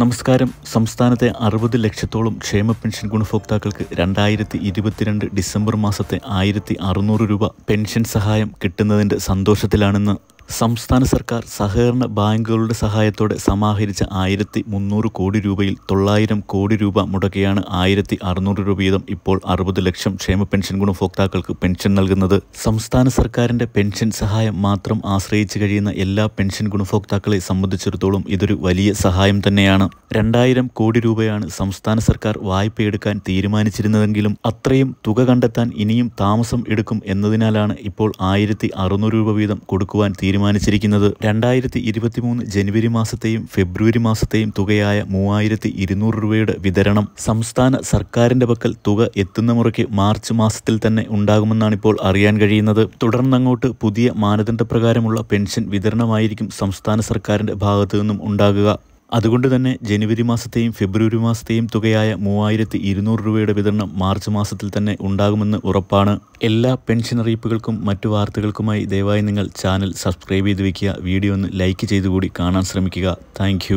നമസ്കാരം സംസ്ഥാനത്തെ അറുപത് ലക്ഷത്തോളം ക്ഷേമ പെൻഷൻ ഗുണഭോക്താക്കൾക്ക് രണ്ടായിരത്തി ഇരുപത്തിരണ്ട് ഡിസംബർ മാസത്തെ ആയിരത്തി അറുന്നൂറ് രൂപ പെൻഷൻ സഹായം കിട്ടുന്നതിൻ്റെ സന്തോഷത്തിലാണെന്ന് സംസ്ഥാന സർക്കാർ സഹകരണ ബാങ്കുകളുടെ സഹായത്തോടെ സമാഹരിച്ച ആയിരത്തി മുന്നൂറ് കോടി രൂപയിൽ തൊള്ളായിരം കോടി രൂപ മുടക്കിയാണ് ആയിരത്തി അറുന്നൂറ് രൂപ വീതം ഇപ്പോൾ അറുപത് ലക്ഷം ക്ഷേമ പെൻഷൻ ഗുണഭോക്താക്കൾക്ക് പെൻഷൻ നൽകുന്നത് സംസ്ഥാന സർക്കാരിന്റെ പെൻഷൻ സഹായം മാത്രം ആശ്രയിച്ച് കഴിയുന്ന എല്ലാ പെൻഷൻ ഗുണഭോക്താക്കളെ സംബന്ധിച്ചിടത്തോളം ഇതൊരു വലിയ സഹായം തന്നെയാണ് രണ്ടായിരം കോടി രൂപയാണ് സംസ്ഥാന സർക്കാർ വായ്പയെടുക്കാൻ തീരുമാനിച്ചിരുന്നതെങ്കിലും അത്രയും തുക കണ്ടെത്താൻ ഇനിയും താമസം എടുക്കും എന്നതിനാലാണ് ഇപ്പോൾ ആയിരത്തി അറുന്നൂറ് രൂപ വീതം കൊടുക്കുവാൻ തീരുമാനം തീരുമാനിച്ചിരിക്കുന്നത് രണ്ടായിരത്തി ഇരുപത്തി മൂന്ന് ജനുവരി മാസത്തെയും ഫെബ്രുവരി മാസത്തെയും തുകയായ മൂവായിരത്തി ഇരുന്നൂറ് രൂപയുടെ വിതരണം സംസ്ഥാന സർക്കാരിന്റെ പക്കൽ തുക എത്തുന്ന മുറയ്ക്ക് മാർച്ച് മാസത്തിൽ തന്നെ ഉണ്ടാകുമെന്നാണിപ്പോൾ അറിയാൻ കഴിയുന്നത് തുടർന്നങ്ങോട്ട് പുതിയ മാനദണ്ഡപ്രകാരമുള്ള പെൻഷൻ വിതരണമായിരിക്കും സംസ്ഥാന സർക്കാരിന്റെ ഭാഗത്തു നിന്നും ഉണ്ടാകുക അതുകൊണ്ട് തന്നെ ജനുവരി മാസത്തെയും ഫെബ്രുവരി മാസത്തെയും തുകയായ മൂവായിരത്തി ഇരുന്നൂറ് രൂപയുടെ വിതരണം മാർച്ച് മാസത്തിൽ തന്നെ ഉണ്ടാകുമെന്ന് ഉറപ്പാണ് എല്ലാ പെൻഷൻ അറിയിപ്പുകൾക്കും മറ്റു വാർത്തകൾക്കുമായി ദയവായി നിങ്ങൾ ചാനൽ സബ്സ്ക്രൈബ് ചെയ്ത് വയ്ക്കുക വീഡിയോ ഒന്ന് ലൈക്ക് ചെയ്തുകൂടി കാണാൻ ശ്രമിക്കുക താങ്ക്